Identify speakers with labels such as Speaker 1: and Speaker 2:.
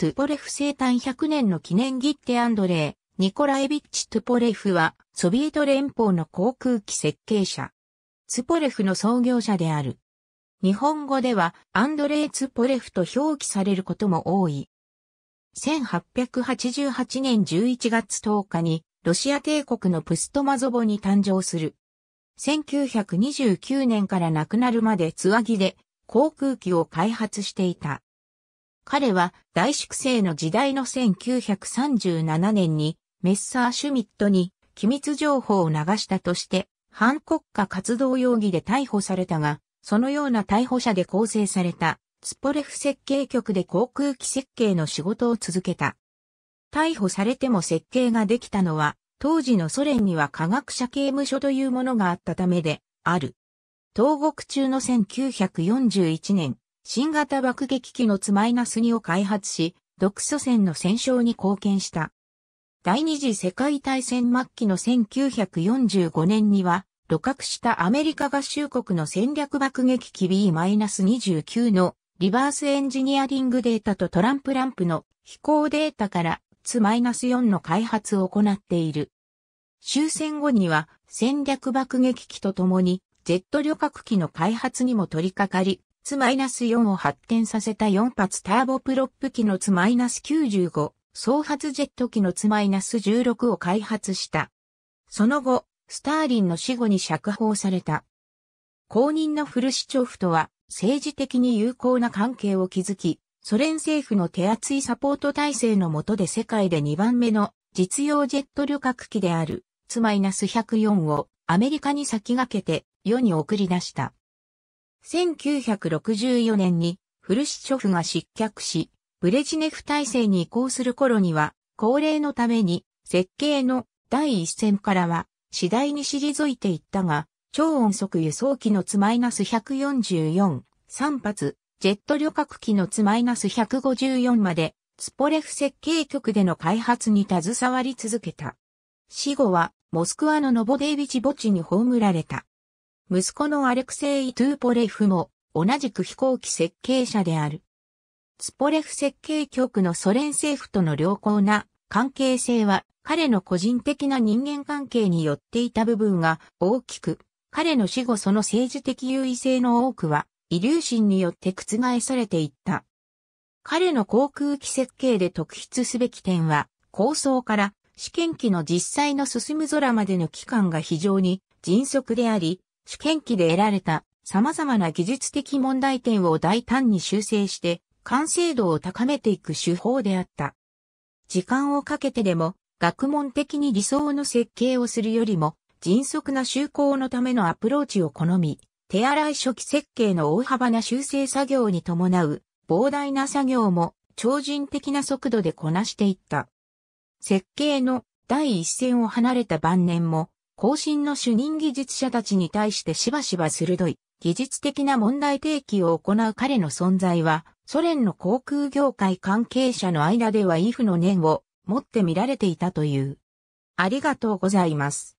Speaker 1: トゥポレフ生誕100年の記念切手アンドレー、ニコライビッチ・トゥポレフは、ソビエト連邦の航空機設計者。ツポレフの創業者である。日本語では、アンドレー・ツポレフと表記されることも多い。1888年11月10日に、ロシア帝国のプストマゾボに誕生する。1929年から亡くなるまでツわギで航空機を開発していた。彼は大粛清の時代の1937年にメッサーシュミットに機密情報を流したとして反国家活動容疑で逮捕されたが、そのような逮捕者で構成されたスポレフ設計局で航空機設計の仕事を続けた。逮捕されても設計ができたのは、当時のソ連には科学者刑務所というものがあったためで、ある。投獄中の1941年、新型爆撃機のツマイナス2を開発し、独ソ戦の戦勝に貢献した。第二次世界大戦末期の1945年には、露獲したアメリカ合衆国の戦略爆撃機 B-29 のリバースエンジニアリングデータとトランプランプの飛行データからツ -4 の開発を行っている。終戦後には戦略爆撃機とともにジェット旅客機の開発にも取り掛かり、ツマイナス4を発展させた4発ターボプロップ機のツマイナス95、総発ジェット機のツマイナス16を開発した。その後、スターリンの死後に釈放された。後任のフルシチョフとは政治的に友好な関係を築き、ソ連政府の手厚いサポート体制の下で世界で2番目の実用ジェット旅客機であるツマイナス104をアメリカに先駆けて世に送り出した。1964年にフルシチョフが失脚し、ブレジネフ体制に移行する頃には、高齢のために設計の第一線からは次第に退いていったが、超音速輸送機のつマイナス144、3発、ジェット旅客機のつマイナス154まで、スポレフ設計局での開発に携わり続けた。死後は、モスクワのノボデイビチ墓地に葬られた。息子のアレクセイ・トゥーポレフも同じく飛行機設計者である。ツポレフ設計局のソ連政府との良好な関係性は彼の個人的な人間関係によっていた部分が大きく、彼の死後その政治的優位性の多くは、イリューシンによって覆されていった。彼の航空機設計で特筆すべき点は、構想から試験機の実際の進む空までの期間が非常に迅速であり、試験機で得られた様々な技術的問題点を大胆に修正して完成度を高めていく手法であった。時間をかけてでも学問的に理想の設計をするよりも迅速な就航のためのアプローチを好み、手洗い初期設計の大幅な修正作業に伴う膨大な作業も超人的な速度でこなしていった。設計の第一線を離れた晩年も後進の主任技術者たちに対してしばしば鋭い技術的な問題提起を行う彼の存在は、ソ連の航空業界関係者の間ではイフの念を持って見られていたという。ありがとうございます。